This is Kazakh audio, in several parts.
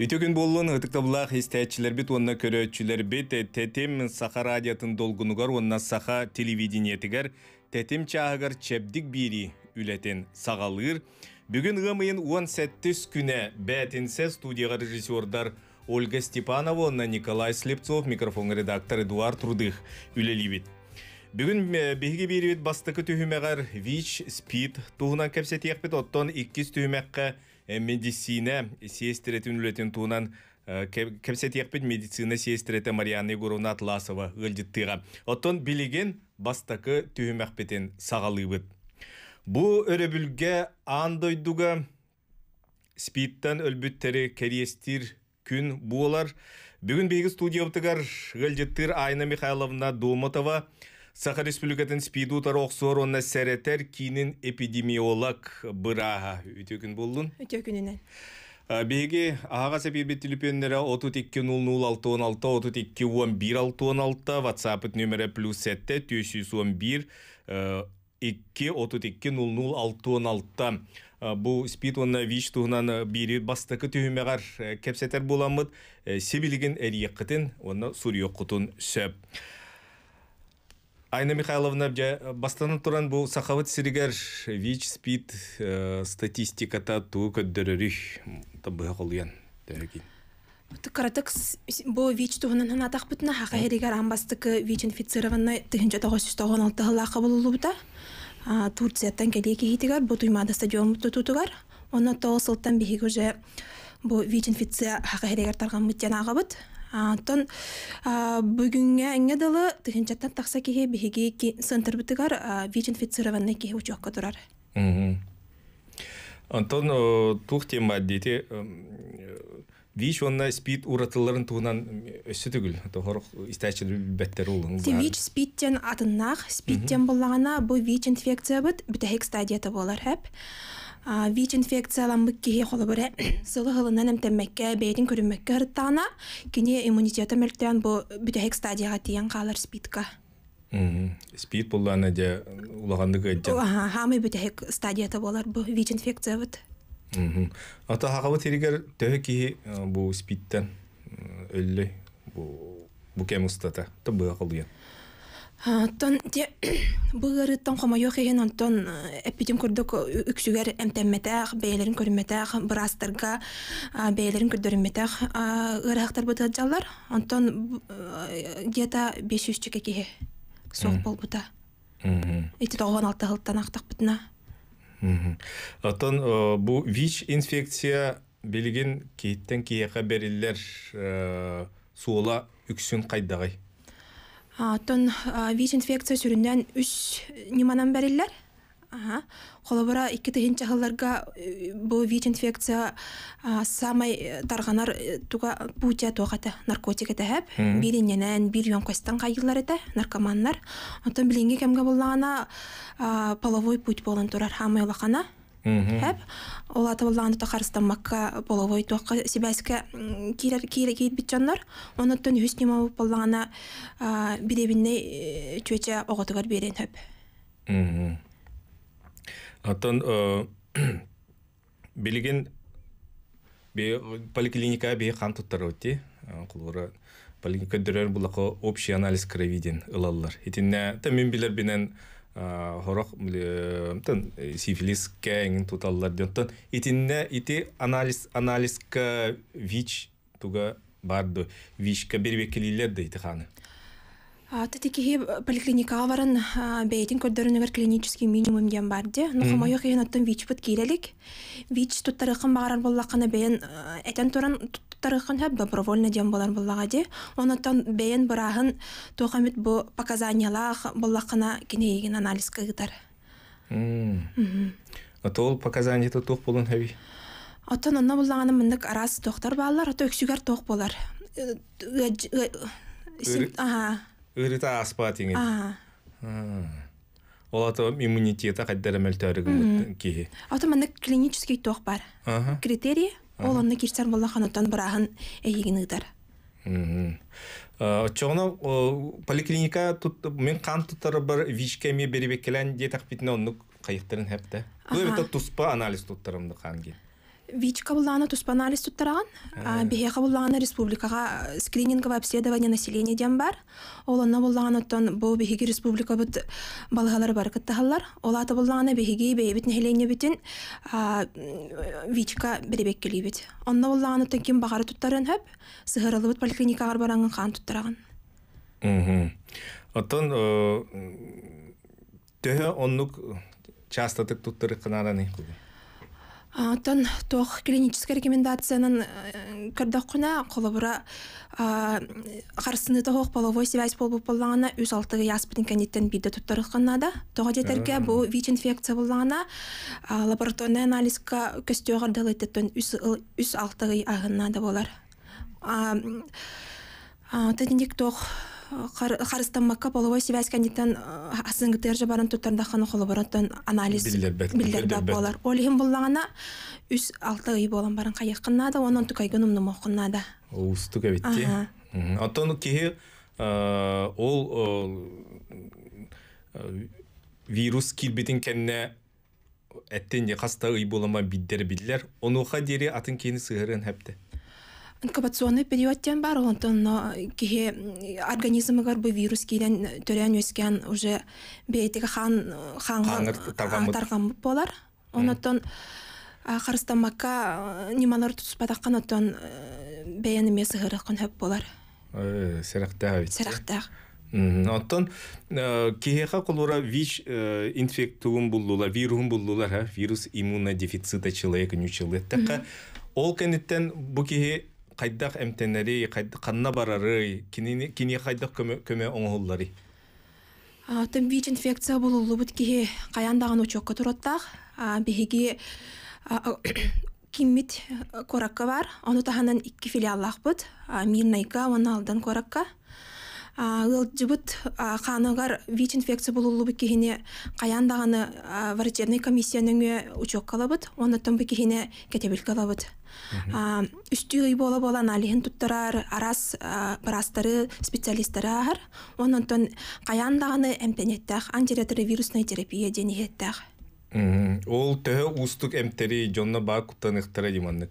Үтөкін болуын ғытықтабылақ истәтчілер бет, онына көрі өтчілер бет, э, тәтем сақа радиятын долғынығар, онына сақа телевидениетігер, тәтем чағығар чәбдік бири үләтен сағалығыр. Бүгін ғымыйын 18 күні бәтінсе студияға режиссердар Ольга Степанова, онына Николай Слепцов, микрофон редактор Эдуард Трудых үлелебет. Бүгін беге э, беребет бастықы түйімеғар ВИЧ, СПИД, туғынан кәпсетияқ бет, оттон 2 түйімеққа Э, медицина сестретін үлетін туынан э, кәпсетекпен медицина сестрете Марияны Егоровна Атласова ылдыттыға. Отон билеген бастакы түйімәқпетен сағалыбыт. Бұ өребілге андойдуга спиттан өлбіттері кәрестір күн бұлар. Бүгін бейгі студия бұтығар Айна Михайловна Доматова Саха республикатын спиду оқсуар онна сәретер кинин эпидемиолог бұраға. быраха Өте болдун. Үтөкүнүнөн. Беге аға сепибет беттіліпеннері 32 16 32 11 16 ватсапыт нөмірі плюс 7 211 2 32 00 16 бу спид онна вич тугнан бастықы бастакы кәпсетер кепсетер Себілген әрі эрийеккытын онна сурьоккутун сөп Айна Михайловна, бастан туран бұл сахават сиригер ВИЧ, СПИД э, статистиката туу көддөрөрүх табыға қолуян дәрекейін. Каратык бу ВИЧ туһунан атак бутна хака херигер амбастык э, ВИЧ инфицированный тыгынча тогыз жүз тогон алты хылла кабылылыбыта. Турцияттан келие кехитигер бұл туймада стадион тутугар. Оны тоосылтан бихигуже бұл ВИЧ инфиция хака херигер тарган мыттен агабыт. Антон бүгүнгө эңе дылы тыгынчаттан такса кеге биһиги вич вичинфицированный кеге учокко тұрар. Антон тух тема дейте э, Вич онна СПИД уратыларын туынан өссө э, түгүл. Тохорок истачыл беттер улун. Вич спидтен атыннах, спидтен болағана бұл вич инфекция бит, бүтәһек стадията болар хәп вич инфекциялан быккихи холобуре сылы хылынан эмтеммекке бэйдин көрүммекке ырыттаана кини иммунитети мөлтөн бу бүтэхек стадияга тиен каалар спидка спид буллана же улагандык хамы бүтэхек стадияда болар бу вич инфекция бут ата хакабы тиригер төхө кихи э, бу спидтен өллөй бу букем устата то быакылыйан Оттон те бұғырыттан қомайоқ еген онтон әппетім көрдік үксігер әмтәмметәқ, бәйелерін көрімметәқ, бұрастырға бәйелерін көрдірімметәқ ұрақтар бұта жалар, где гета 500 чеке кеге соқ бол бұта. Эти тоғын алты ғылттан ақтақ бұтына. Оттон бұ ВИЧ инфекция белген кейттен кейеқа берілер сула үксін қайдағай? Атын вирус инфекция сүрүнән 3 неманан бәрелләр. Аһа. Холабара 2 тәһин чагыларга э, бу вирус инфекция самый э, тарганар э, туга буча тогата наркотиката әтә һәп. Биреннән бер ён кастан гайыллар әтә наркоманнар. Атын биленге кемгә булганына половой путь булган турар һәм ялахана. Хэп, ол атаваллан тота харстан макка половой тоққа себәске кирер кире кит битчаннар, оннан хүснема боллана биребинне э, чөче оготугар берен хэп. Мм. Аттан э, билеген бе поликлиника бе қан туттар өтті. Құлғыры э, поликлиника бұлақы общий анализ кровиден ден ылалылар. Етінне тәмін білер бінен хорох тон э, сифилис кэңин туталлар ден тон итинне ити анализ анализка вич туга барды вич к бербекилилер дейти ханы Тетики поликлиника варын бәйтін көрдөрінігер клинический минимум ден бар де. Нұқымайы қиынаттың вич бұт кейлелік. Вич тұттарықын бағарар боллаққаны бәйін әтен тұран тұттарықын әп добровольны ден болар боллаға де. Онаттан бәйін бұрағын тоқамет бұ показаниялақ боллаққына кенейген анализ қығытар. Ата ол показанияты тоқ болын әбей? Атан онна боллағаны міндік арасы тоқтар балар, ата тоқ болар. Ага, ырыта аспа тиңин олата иммунитета кайдара мөлтөрүгү киһи. Ата клинический тох бар критерий ол аны кирсер болла ханутан бырахын эйигин ыдар ә, Чоғына поликлиника тут мен қан тұтары бір вишкеме беребеккелен детақ битіне оны қайықтарын хәпті. Бұл туспа анализ тұттарымды қан кейін вич кабыллана туспанализ туттараган э. бихе кабыллана республикаға скрининговое обследование населения диэн бар олонна буллаган оттон бу бихиги республика бут балыгалар бар кыттахаллар олаты буллагана бихиги бейбит население битин вичка беребек келибит онна буллаган оттон ким багары туттарын хөп сыгырылыбыт поликлиникагар баранган кан туттараган оттон э, төһө оннук частотык туттары кынараны Тон тох клиническая рекомендациянан э, кырдаккуна колобура харсыны тохох половой связь болбуп боллаңана үс алтыгы яспытын кенеттен бидде тоға тоға жетерге э. бу вич инфекция болғаны лабораторный анализка көстөгөрдыл этеттен үс үс алтыгы агыннада болар тетиндик тох харыстан макка половой связь кандитан э, асынгытер жабарын туттарда ханы холобораттан анализ билдер да болар ол олихим буллагана үс алты ый болан барын кайыккына да айгын тукайгын умнумоккына да түк әбетте оттон кейі э, ол э, вирус келбетін кәнне эттен же каста ый болама биддер билдер онуха дере атын кени сығырын әпті инкубационный период бар он э, ки организмы гар бу вирус киден э, төрән үскән уже бетиге э, хан хан тарган болар Онтон, тон ахырстан макка нималар тус патаккан тон бәяне мес гырыкын хәп болар сәрәхтә сәрәхтә Оттон кеха колура вич инфектуум буллулар, вирум буллулар, вирус иммунодефицита человека нючелеттака. Ол кенеттен бу кеха Қайдақ әмтенәрі қанна барары кини қайдақ көме оңоллары Тым вич инфекция болулубут кихи каяндаан учокко туроттах бихиги киммит э, коракка бар ону таханан икки филиаллахбыт мирнайка уна алдан коракка ылжыбыт ханыгар вич инфекция булулу биккихине каян даганы врачебный комиссиянын үе учок калабыт оннотон биккихине кетебил калабыт үстүй бола бола анализин туттарар арас барастары специалисттары ахар оннотон каян даганы эмтенеттах антиретровирусная терапия денихеттах ол төһө устук эмтери жонно баа куттаныктара диманнык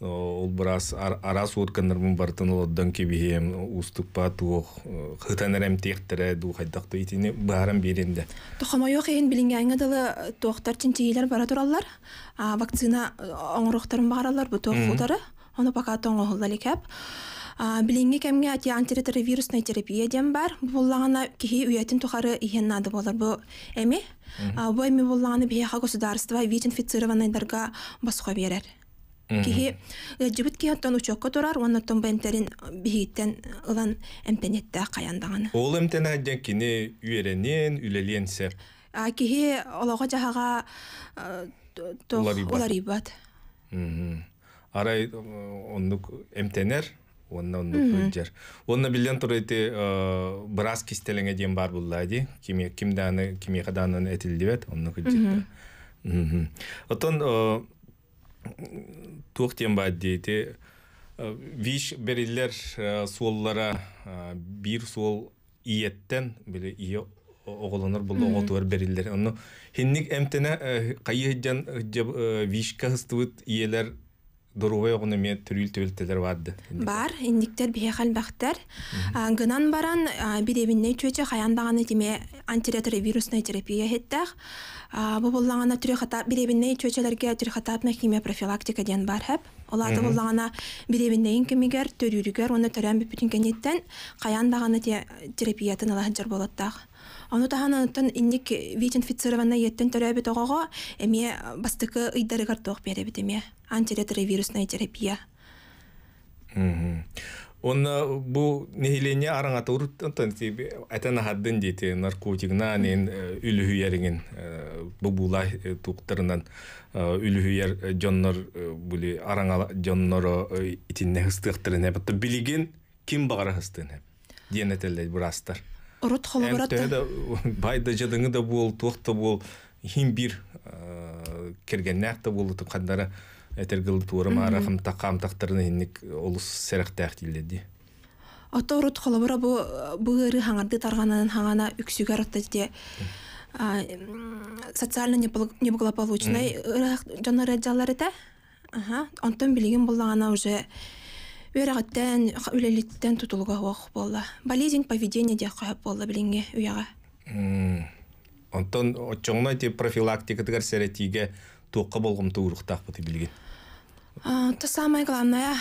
ол бұрас арас утканнармын бартын лоддан кебием уступа туох хытанарам тектере ду хайдақты беренді. барам беренде тохомайоқ ен билингәңе дылы тоқтар тентейлер бара тұралар вакцина бағаралар баралар бу тохудары оны пока тоңоһулла лекәп билинге кемге ати антиретровирусная терапия дем бар кейі үйәтін тұқары иен ады болар бу эми бу эми буллагана бияха государство вид дарга басқа берер киһи ыаджыбыт э, киһи оттон учокко турар оннотон бэнтерин биһииттен ылан ол эмтенаден кини үйеренен үлелиен сеп киһи олого жаһаға э, уларибат арай э, оннук эмтенер онна оннук жер онна билен турайты бырас кистелеңе бар булла ди кими кимданы этилдибет оннук тухтен ба дейді. Э, виш бериллер э, суоллара э, бир суол иеттен біле ие оголонор бұл оғытуар бериллер ону хинник эмтене кайы хыджан вишка хыстыбыт иелер дуруй огуну төрүл төбөлтелер барды бар индиктер бихехал бактар гынан баран биребинней чөчө хаян баганы тиме антиретровирусная терапия хеттах бу буллагана түрехата биребинней чөчөлөргө түрехатапна химия профилактика бар хэп оларды буллагана биребиннейин кимигер төрүрүгер уну төрөн бүпүтүн кенеттен хаян баганы терапиятын алаханжар болоттах Ону таһан онтон инник витинфицированная еттен төрөбүт оғоға, эме бастыкы ыйдарыгар тоқ беребит эме. Антиретровирусная терапия. Он э, бу нехилене араңата урут онтон э, тиби атана хаддын дейти наркотигна нен э, үлүһүерин бу була туктырынан үлүһүер жоннор були араңа жонноро итинне хыстыктырын билигин ким багара хыстын диенетелле бурастар ұрыт холы барады бай да җадыңы да бол тохта бол хим бир э, келген нәхтә булды тип кадара әтергел туры мара тақам тактырны инник олыс сәрәх тәхтиле ди. Ата ұрыт холы бара бу бүгәре хаңарды тарганан хаңана үксүгәр атта ди. Социально неблагополучный жанры жаллары та. Ага, онтан билеген буллагана уже Үйәрәғаттен, үлеліттен тұтылға оқ болла. Болезнь поведение де қойып болла білінге үйәға. Онтон, отчоңна те профилактика тігір сәрәтіге тоққа болғым тұғырықтақ бұты білген. Та самай главная,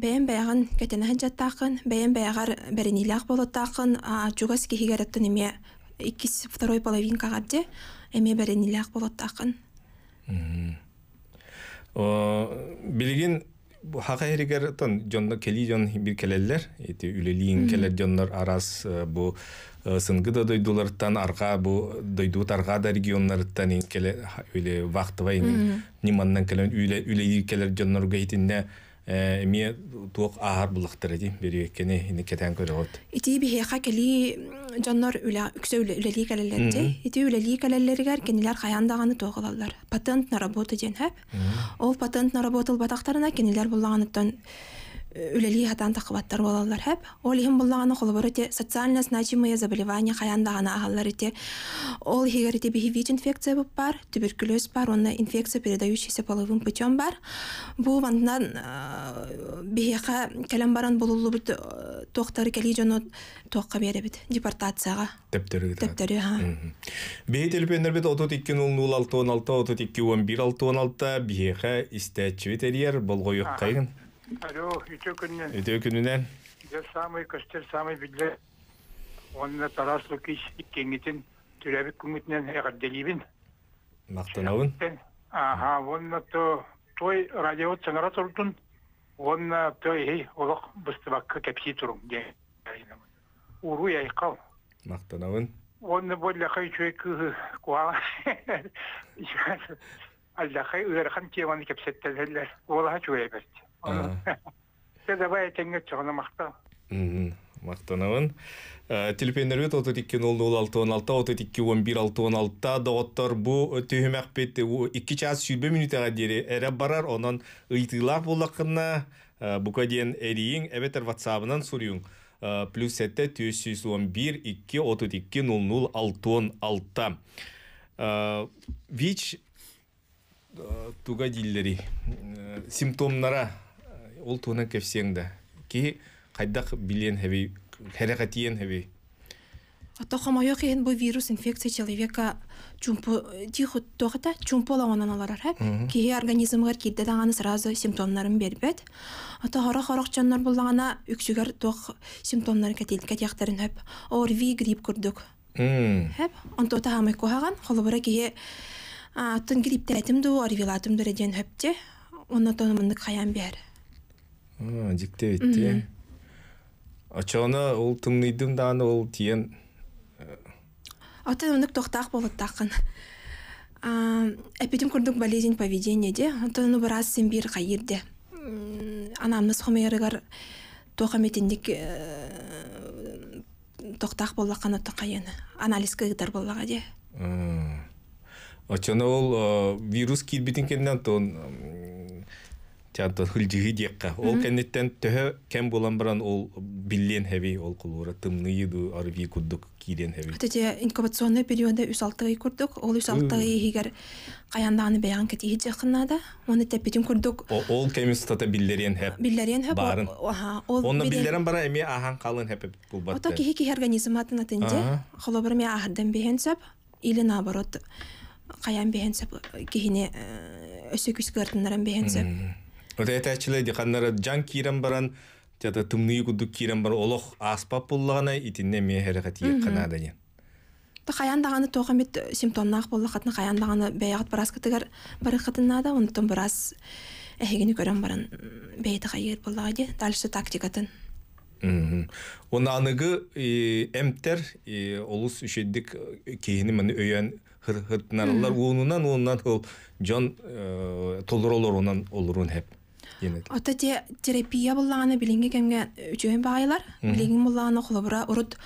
бәйін бәйіғін кәтенәхін жаттақын, бәйін бәйіғар бәрініләқ болатақын, жүгас кехігәрәттін еме икіс второй половинкаға де, еме бәрініләқ болатақын. Білген bu haka heriger ton jonno keli jon bir keleller eti üleliğin сынгы да дойдулартан арга бу дойдут арга да регионнарыттан келе үле ниманнан келен үле келер итинне эми туох аар булыктыр ди береккени ини кетен көрөгөт ити биһеха кели жаннар үла үксө үлели келелерди ити үлели келелергер кенилер каяндаганы тоголалар патент на работа ден хэп ол патент на работал батактарына кенилер буллаганыттан үлелии хатан тахыбаттар болалар хэп. Ол ихим буллагана холобор эти социально значимые заболевания хаяндагана ағалар эти. Ол хигер эти инфекция бар, туберкулез бар, онна инфекция, передающаяся половым путем бар. Бу вандан э, бихиха келем баран болулу бит э, тохтары кели жоно тохка беребит депортацияга. Тептөрү. Тептөрү ха. бит Алло, Ите күннен. Ите күннен. Де самый костер самый бидле. Онна Тарас Лукич кеңитин түрәбик күңгітнен әғірделейбін. Мақтанауын? Аха, онына то той радио цыңара тұрдын. онына той ей, олық бұстыбаққа кәпсей тұрым. Уру яйқал. Мақтанауын? Онна боллақай чөй күгі э, куала. Аллақай үйерхан э, теманы кәпсеттәзелер. Э, Олаға чөй әбәрді давай теңге чығыны мақта икки нол нол алты он алты отут икки он бир алты он алтыта час барар ватсабынан плюс он бир икки вич симптомнара ол туна кевсеңді ки қайдақ билен хэви а хэви Атоха моя хен бу вирус инфекция человека чумпу тихо тохта чумпу онан алар хэ ки организмгар кидде даганы сразу симптомнарын бербет ата хара харак чаннар буллагана үксүгөр тох симптомнары кетилке тяктарын хэп орви грипп күрдүк хэп онто та хамай кохаган холобора ки атын грипп тәтим ду орвилатым ду реден хэпте онна хаян бер диктеп очоону ул тыңдыйдым да аны ул тиен аты өнүк тоқтақ болот тақын эпидем күрдік болезнь поведения де отын біраз сенбир қайырде анамыз хомерігар тоқаметендік э, тоқтақ боллаққан отто қайыны анализ кыгдар боллаға де очоно ол э, вирус кирбитинкенден кенден тон театр хүлдиги диекка. Ол кенеттен төһө кем болан баран ол биллен хәби ол кулура тымныйды арви күддүк киден хәби. Тәҗә инкубацион периодда үс алты ай күрдүк. Ол үс алты ай егер каянданы баян кете иҗә хыннада, моны тәпәтим күрдүк. Ол кем стата биллерен хәп. Биллерен хәп. Аһа, ол Онда биллерен бара эми ахан калын хәп бу бат. Ота ки хеки организм атына тәндә, хала бер ме ахдан беһенсәп, иле наоборот каян беһенсәп, киһине э, өсөк үскәртнәрен беһенсәп. Өтәтәчілі диханнары жан кирен баран, жада тымны күдік кирен бар олох аспап боллағына итинне мехеріға тиек қанады не. Та хаян дағаны тоған бет симптомнақ болла қатны хаян дағаны барас кітігер бары да да, онытын барас әхегені көрен баран бәйті қайыр боллаға де, дальше тактикатын. Оны аныгы әмтер олыс үшеддік кейіні мәні хыр хыртынарлар, онынан онынан ол жон толыролор онан олурун хеп. Ота те терапия булланы билинге кемге үчөйн баайлар. Билигин булланы холобура урут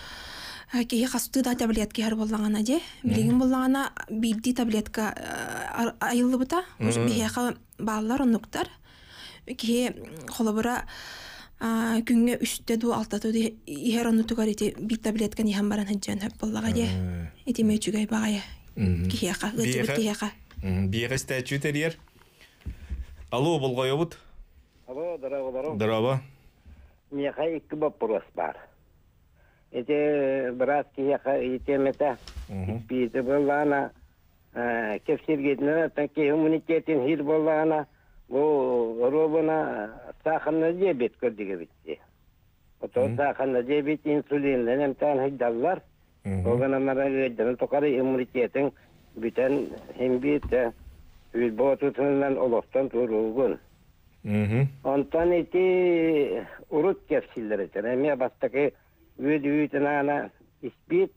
кейі хасты да таблетки һәр буллагана де. Билигин білді таблетка айылды бұта. Уж бияка баллар ұнықтар. Кейі холобура күнгө үстө ду алтату ди иһер онутугар ити бит таблетка де. Алло, здорово, здорово. Здорово. Мияха екі боп бұрыс бар. Эти братки яха итемета. Биде болана. Э, Кефсергетнен таки иммунитетин хил болана. Бу робына сахарны дебет көрдігі бітті. Ото сахарны дебет инсулиннен емтан хидаллар. Огана мараледен токары иммунитетин битен, химбит. Үл э, ботутынан э, олоқтан туругын онтан ити урут кепсиллер этер эми бастаки үд үтінана испит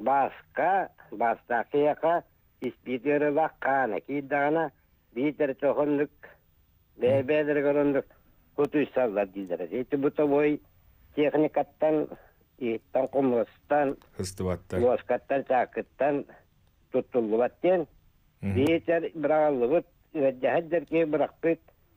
басқа бастақияқа испитері баққаны кидағана битер чохондук бебедер корондук кутуйсалла дилдер эти бута бой техникаттан иттан кумлустан ыстыбаттан воскаттан чакыттан туттулубаттен битер биралыбыт жахеддерке быракпыт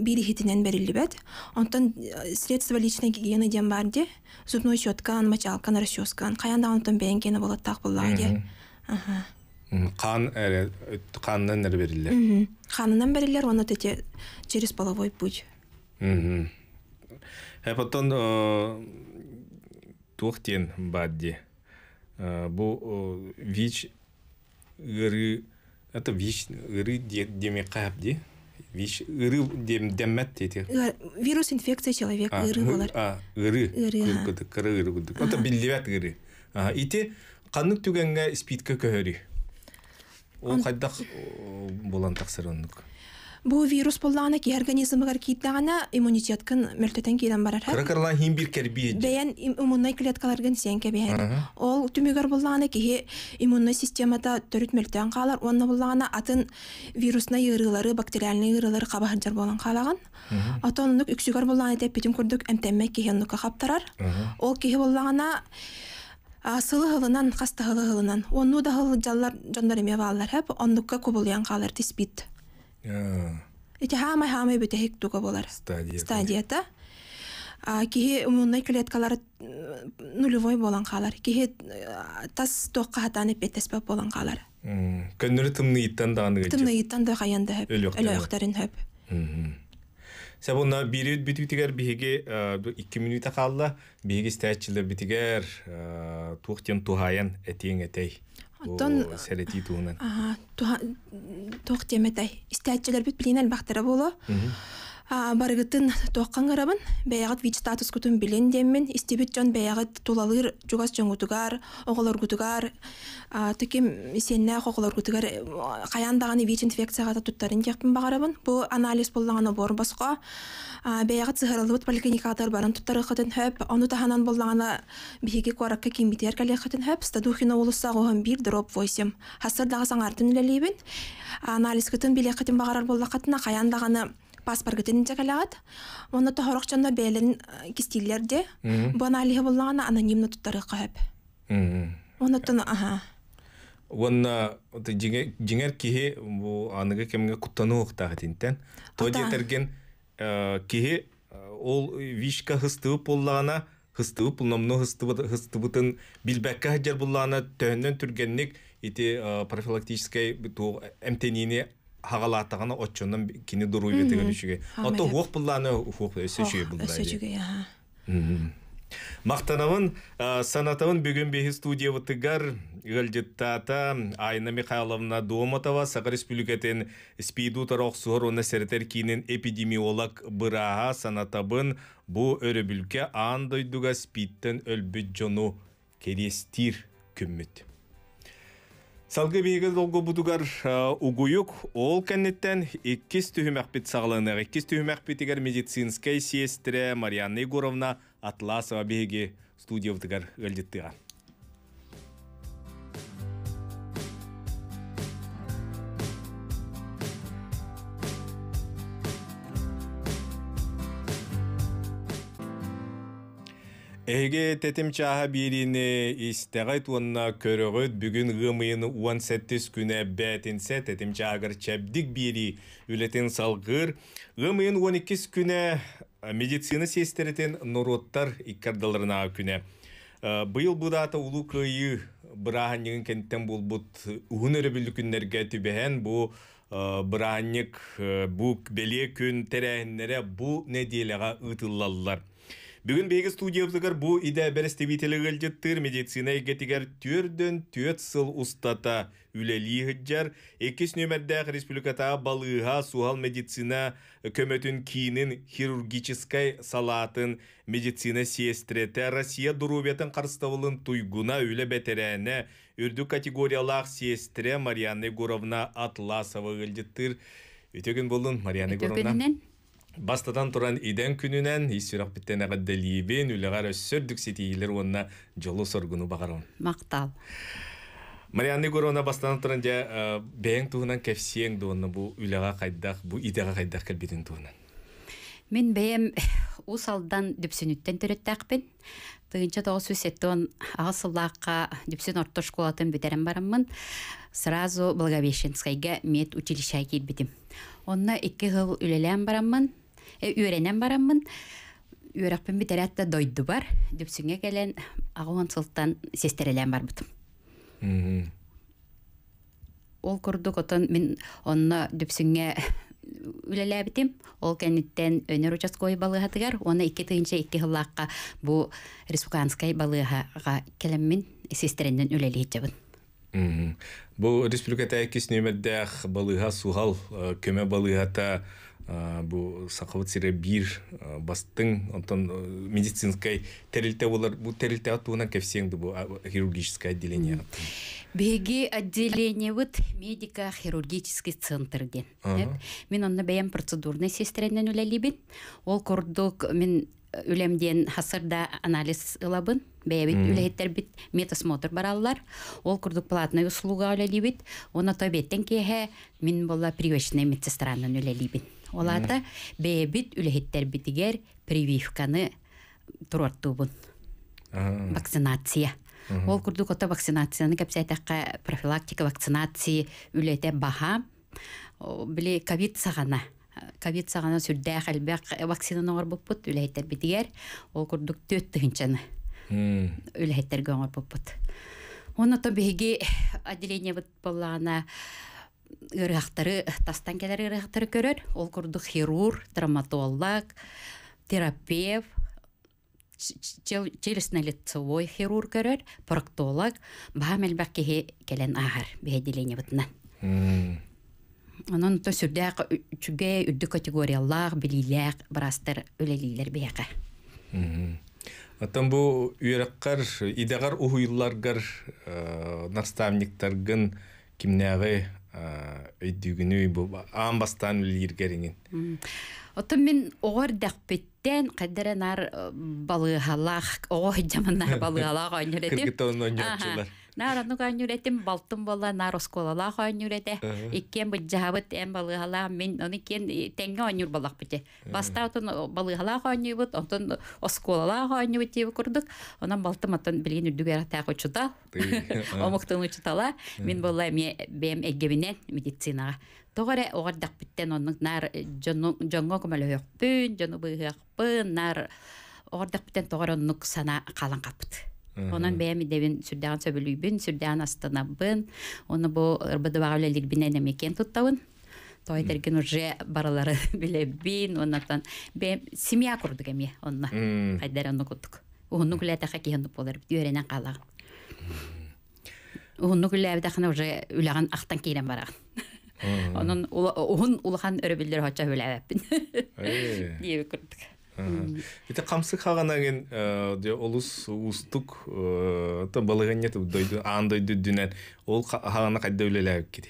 бирихитинен берилибет. Онтон э, средство личной гигиены ден барде зубной щеткан, мочалкан, расческан. Каянда онтон бейен болот так боллаге. Ага. Қан әрі, қанынан әрі берілер? Қанынан берілер, оны тете через половой путь. Ә э, потом туқтен э, бадди. Бұл ВИЧ ыры это ВИЧ ыры демек қап, де? виш ыры дем Вирус инфекция человек ыры болар. А, ыры. ыры ыры. түгенге спитке Ол қайдақ болан таксырындык. Бу вирус боллана ки организмга киттагана иммунитет кен мөлтөтен кидан барар. Кыргырла хим бир кербий. Дейен иммунной клеткалар кен сен кебей. Ол түмүгөр боллана ки иммунной системада төрөт мөлтөн калар, онно боллана атын вирусна йырылары, бактериалны йырылары кабаханчар болган калаган. Атонлык үксүгөр боллана деп бүтүн көрдүк эмтемме кегенди кахаптарар. Ол ки боллана асылы хылынан хастагылы хылынан. Онно да хылы жаллар жондор эме баалар, хап онлукка кубулган калар тиспит. Эти хамай хамай бетехик туга болар. Стадия. Стадията. А кихи умунной клеткалар нулевой болан калар. Кихи э, тас тоққа хатаны петеспе болан калар. Көннөрү тымны иттен да аны. Тымны иттен да хаянда хөп. Өлөктөрүн хөп. бір бұнна бири битигер биге 2 э, минута калла биге стәчле битигер тухтен э, тухаян этең әтей. Оттон сәрети туунан. Аа, туох теметай. Истәчләр бит билинен бахтара боло барыгытын тоққан арабын бәяғыт вич статус күтін билен деммен истебит жон бәяғыт тулалыр жугас жоңгутугар оголоргутугар текем сенне оголоргутугар каян қаяндағаны вич инфекцияға да туттарын жакпын багарабын бу анализ боллагана борын басқа бәяғыт сыгырылыбыт поликлиникадар барын туттары хатын хөп ону таханан боллагана биһиги куаракка кимбитер кале хатын хөп стадухина улуса гохам бир дроп восемь хасыр саңартын үлелейбин анализ күтін биле хатын бағарар боллакатына каян паспоргытынча калаат оны тохорохчанна бэлин кистиллерде буна алиһи буллагана анонимно туттары кахып оннотон аха уонна э, жиңер киһи бу аныга кемге куттануук тахатинтен терген э, киһи э, ол вишка хыстыбып буллагана хыстыбып булномну хыстыбытын билбәккә хаджар буллагана төһөндөн түргенник ити профилактической туу эмтенини хагалатагана отчонун кини дуруй бетеген үшүгө ото хуок булланы хуок сөчүй булдай санатабын бүгүн бехи студия вытыгар тата айна михайловна домотова сака республикатын спиду тарок суор уна эпидемиолог быраа санатабын бу өрөбүлкө аан дуга спидтен өлбүт жону керестир күммүт Салгы бейгі олғы бұдығар ұғыйық ол кәнеттен 2 түйімәқпет сағылыны, 2 әқпет егер медицинскай сестірі Марьяна Егоровна Атласова студия бұдығар өлдеттіған. Эге тетим чаха бирине истегайт уанна көрөгөт бүгүн гымыйын уан сеттис күнэ бэтинсе тетим чагыр бири үлетен салгыр гымыйын уан иккис күнэ э, медицина сестеретен нуруттар иккардаларына күнэ. Э, быйыл бу улу кыйы бұрағаннығын кенттен бұл бұт ұғыныры бүлі күннерге бу бұ э, беле күн тәрәйінлері бу неделеға ытыллалар. Бүгін бегі студиябызыгар бұ иде бәрістевителі ғылжеттір медицина егетігер түрден төт сыл ұстата үлелі ғыджар. Екес нөмірдәқ республиката балыға суал медицина көмөтін кейінін хирургическай салатын медицина сестрете Россия дұрубетін қарыстауылын туйгуна үлі бәтерәне үрді категориялақ сестре Марьяна Гуровна Атласова Өтеген болын Марьяна Гуровна. Бастадан туран иден күнінен исүрак биттен агадда либен үлегар өссөрдүк сетиилер онна жолу соргуну багарон. Мақтал. Марианны Горона бастан туран жа ә, бәйін туынан кәфсиен дуонна бу үліға қайдақ бу идега қайдақ келбитин туынан? Мен бэйм усалдан дүпсүнүттен төрөттөкпүн. Тыынча тоғыз сүз сеттон ағысылдаққа дүпсен орто школатын бітәрім бараммын. Сразу Благовещенскайга мед училища келбитим. Онна икки ғыл үлелем бараммын үөренен бараммын үөрөкпүн битеретте дойду бар дүпсүңе келен агуон сылтан сестерелен барбытым ол курдук отон мин онно дүпсүңе үлеләбитим ол кәнниттен өнер участковый балыһатыгар оны икки тыынча икки хыллаакка бу республиканскай балыһага келеммин сестеренден үлелиитжебин бу республиката экис нөмердеах балыга сухал көме балыгата бу сакыбыт сире бир бастың онтон медицинской терилте болар бу терилте атуына бу хирургическое отделение беги отделение вот медико хирургический центр мен онна бәйем процедурный сестренен үләлибин ол курдук мен э, үлемден хасырда анализ ылабын бәйәбит үләһеттер бит метасмотр бараллар ол курдук платный услуга үләлибит оны тобеттен кеһә мин болла привычный медсестранан үләлибин Олата бебит үлеһеттер битигер прививканы туратубун. Аа. Вакцинация. Ол күрдү көтө вакцинацияны кепсейтекка профилактика вакцинации үлете баха. Биле ковид сагана. Ковид сагана сүрдэ хэлбэ вакцина нор буппут үлеттер битигер. Ол күрдү төт тэгинчэн. Хм. Үлеттер гөнгөр буппут. Оно то беги отделение вот полана ырыахтары тастан келер ырыахтары көрөр ол курдук хирург травматолог терапевт челюстно-лицевой хирург көрөр проктолог баа элбак кихи келен ааһар бэдилене бытынан анан то сүрдээк үчүгэ үддү категориялаах билилээк барастар өлелилер биэке Атан бу үйрәккар, идагар уһуйларгар э, наставниктаргын кимнәгы өйдүгүнү буанбастаниргеринин отон мен ого дакпеттен ооабетен када балыаоо жаан тобуойо Нарану кайнюретим балтым болла на росколала кайнюрете. Э. Иккен бу жабыт эм балыгала мен оны кен э, тенге онюр балак бите. Э. Баста отон балыгала кайнюбут, отон осколала кайнюбут деп курдук. Онан балтым аттан билген үдүгөр ата кочута. Омуктун учутала. Мен болла ме бем эгебинен медицинага. Тогоре огордак биттен онун нар жонго көмөлөйөкпүн, жону быйыкпын, нар огордак биттен тогоре онук сана калан капты онон бээми дебин сүрдээн сөбүлүйбүн сүрдээн астынаббын ону бу ырбыдыбаалелирбинен эмекен туттабын уже баралары билебин оннатан бээм семья курдук эми онна кайдар ону курдук уну кулаатаха киенуп болар үйренен уну уже үлаған ахтан бараган онун ухун Ите қамсық э де олус устук та балыганет дойду андойду дүнен ол хағана қайда үлеләп кеди.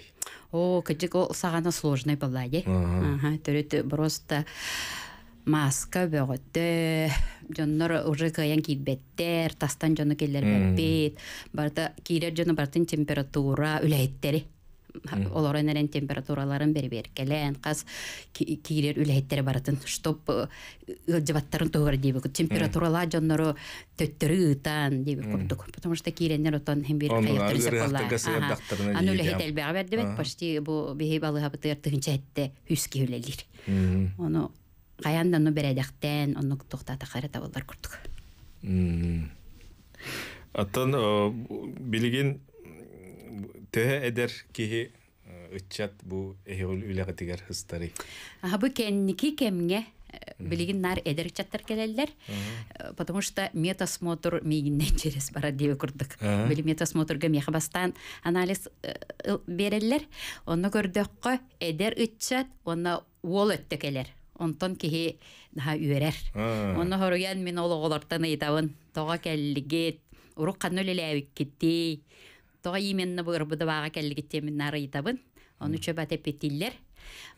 О, кәҗек ол сағана сложный была, Ага, төрөт просто маска бөгөттө жоннор уже кыян кийбеттер тастан жону келер беппит барда кийрер жону бартын температура үләйттери олорон эрен температураларын бер-бер келен, кас кирер үлеттер баратын, чтоб жабаттарын э, тогор дейби, температура ла жонноро төттүрүтан дейби курдук. Потому что кирендер отан хем бир кайтып сакалар. Аны үлеттер бер бер деп, почти бу бейбалы хабытыр тынча этте, үскү үлелер. Аны каяндан но берелектен, аны токтота карата болдор курдук. Атан э, билеген төһө эдер киһи үтчат э, бу эһүл үлэгэ тигэр хыстары. Аһа бу кэнники кэмгэ э, билигин нар эдер чаттар келэлдэр. Э, потому что метасмотр мигинэ через парадиу курдык. Бил метасмотр гэм яхабастан анализ берэлдэр. Онно көрдөккө эдер үтчат, онно уол өттө келэр. Онтон киһи даа үэрэр. Онно хөрөгэн мин ологолортан айтавын. Тога келлигэт. Урук кэнэлэлэвик китти. тоға именно бұр бұдабаға кәлігіттемін арыйтабын оны чөбә тепетиллер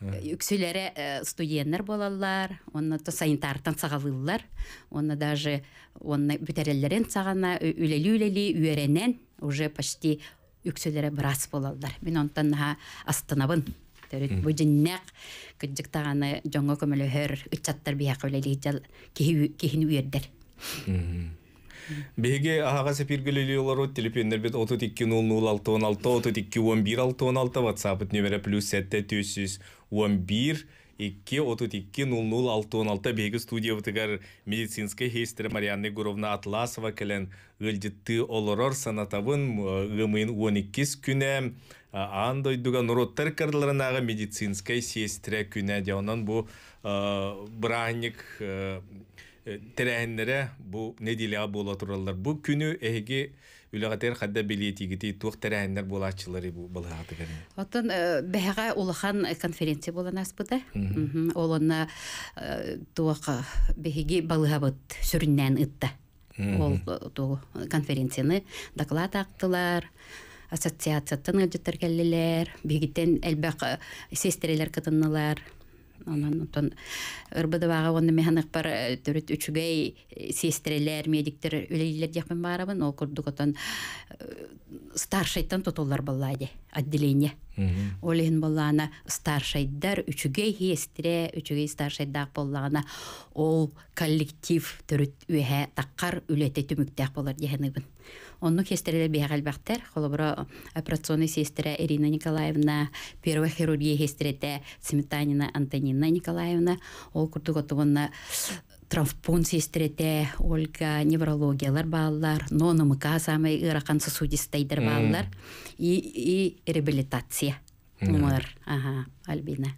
э, үксілері э, студенттер болалар оны то санитартан сағалылар оны даже оны бүтерелерен сағана үлелі үлелі үйренен уже почти үксілері біраз болалар мен онтан астынабын төрөт бу жиннак кыджык көмілі жоңго үтчаттар бияк үлелі үйердер Беге аға сәпергілелейлар от телепендер бет 32 006 16 32 11 16 ватсапыт нөмірі плюс сәтті төсіз 11 2 32 00 нул нул алты студия бұтыгар медицинская хейстер Марианны Гуровна Атласова кэлен ылдитты олорор санатавын гымын 12 иккис күнэ андойдуга нуроттар кардыларынағы медицинская сестра күнэ де онан бу бранник тәрәһеннәре бу не дилә була туралар. Бу күнү эһиги үләгәтер хәддә билетигити тух тәрәһеннәр булачылары бу булгаты гәрән. Оттан э, бәһәгә улахан э, конференция була наспыта. Олонна э, тух бәһиги балгабыт сүрнән ытта. Ол ту конференцияны доклад актылар ассоциацияттан элдеттер келлелер, бигиттен әлбәк сестрелер кытыннылар, Анан тон ырбыды баға онны бар э, төрөт үчүгэй э, сестрелер, медиктер үлейлер дияқпен барабын, ол күрдік отан э, старшайттан тұтылар болады отделение. ең болағына старшайдар үчүгэй сестре, үчүгэй старшайдақ болағына ол коллектив төрөт үэхэ таққар үлеті түміктәқ болар бұн. Онну хестерелер бейхал Ол холобро э, операционный сестра Ирина Николаевна, первая хирургия хестерете Сметанина Антонина Николаевна, ол куртук отугунна Ольга неврологиялар балалар, нономыка самый ыракан сосудистайдер балалар и, и реабилитация. Умар, ага, Альбина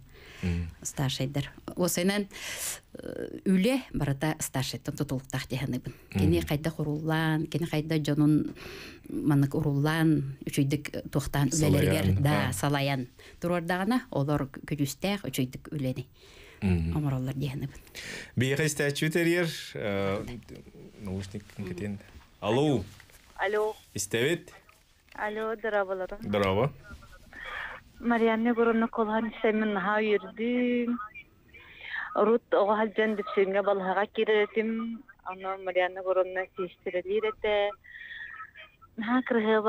старшайдар осынан осенен э, үле барата старшайдан эттен тутулуктах деханыбын кини кайда құрулан, кини кайда жонун манык уруллан үчүйдүк э, туактан үлелергер да салаян туруардагана олор күдүстэх үчүйдүк үлени омороллор деханыбын бияка истечүтерер э, наушник кетен алло алло истебет алло здорово здорово مريم قرن كلها نسي منها يردي رد أغها جن بسنجة بالها غكيرتم أنا مريم قرن تيسترليرتة نها كره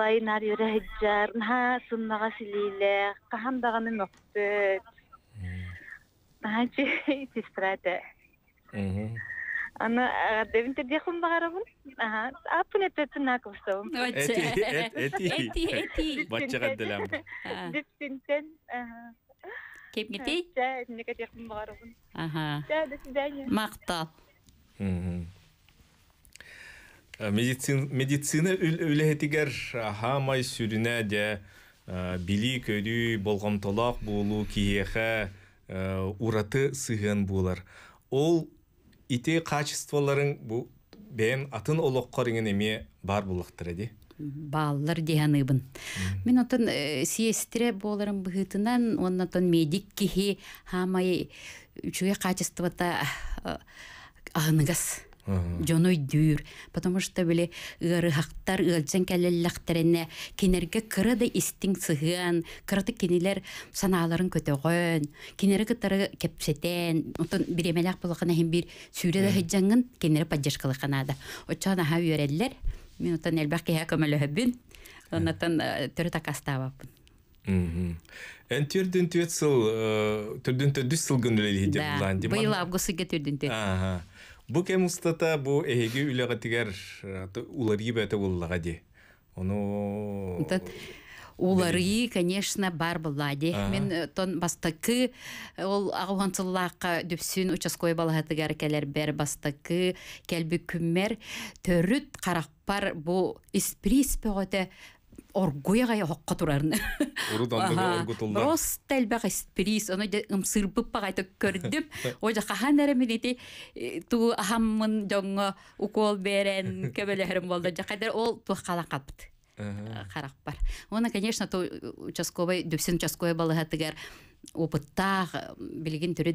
Аны багарабын. Аха, апын Эти, эти, эти, эти. Аха. Да, багарабын. Аха. Да, Медицин медицина үлеһетигер хамай май де били көрү болгомтолак булу киехе ураты булар. Ол ите качестволарың бу бен атын қорыңын эме бар әде? ди бааллар дианыбын мен отон э, сиестире боларын онын отын медик кихи хамай үчүге качествота э, аныгас дьоной дүүр потому что биле ыарыхактар э, ыалдьан э, кэлэллэхтерэнне кинерге кырада истиң сыгыан кырата кинилер санааларын көтөгөн кинере кытары кепсетен отон биремелак булгана хим бир сүйрөдө хыджангын кинере поддержкалыканада очана хав юреллер мен отон элбакки ха көмөлөһөбүн онотон э, төрө такастаабаппын Эн түрдүн түөт сыл түрдүн төдүс сылгын үлелихиден булан дейм быйыл августыга түрдүн Бу кем устата бу эһиги үләгә тигәр уларги бәтә буллага ди. Ону улары, конечно, бар булади. Мен э, тон бастакы ол агуантыллакка дүпсүн учаской балага тигәр келер бер бастакы, келби күммер төрүт каракпар бу исприс пөгөтө оргуяга хоққа турарны. Уруданды оргутулда. Просто элбек эсприс, оно да ымсырбып багайта көрдүп, ожа хахан эремилити э, ту ахаммын жоңго укол берен кебелерим болду. Жакадар ол ту халакапты бар э, оны конечно то э, участковый дөпсен участковый балыга түред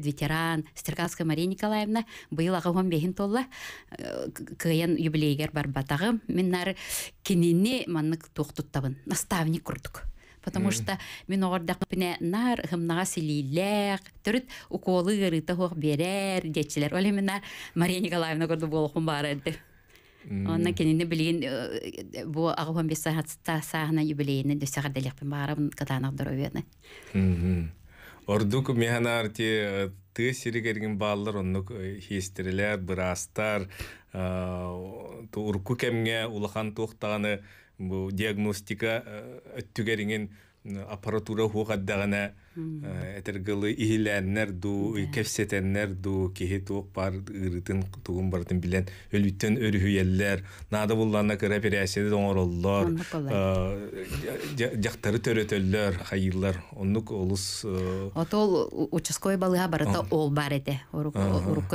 ветеран стеркалская мария николаевна быйыл он бехин толла э, кыйын юбилейгер барбатагы мен нары кинини маннык туктуттабын наставник курдук потому что мен оордак пине нар хымнага силилек төрүт уколы ырыта берер дечилер оле мен мария николаевна көрдү бар Онна кенене билин э, э, бу агым бес саатта сагына юбилейне дә сагадалык бин барам катанак дөрөбене. Мм. Ордук механар те э, ты сиригерген баллар оннук хестерелер, бирастар, ту урку кемге улахан тохтаны бу диагностика өттүгерген аппаратура хуғаддағына э, этергылы ихиләннәр ду, кефсетәннәр ду, кихи туық бар ырытын туғын бардын билен, өлүттен өрүхүйелләр, нады булланна кыра перәседі доңороллар, жақтары э, төрөтөлләр, хайыллар, оннук олыс... Э, Отол учаской балыға барыта ол бар әді, орук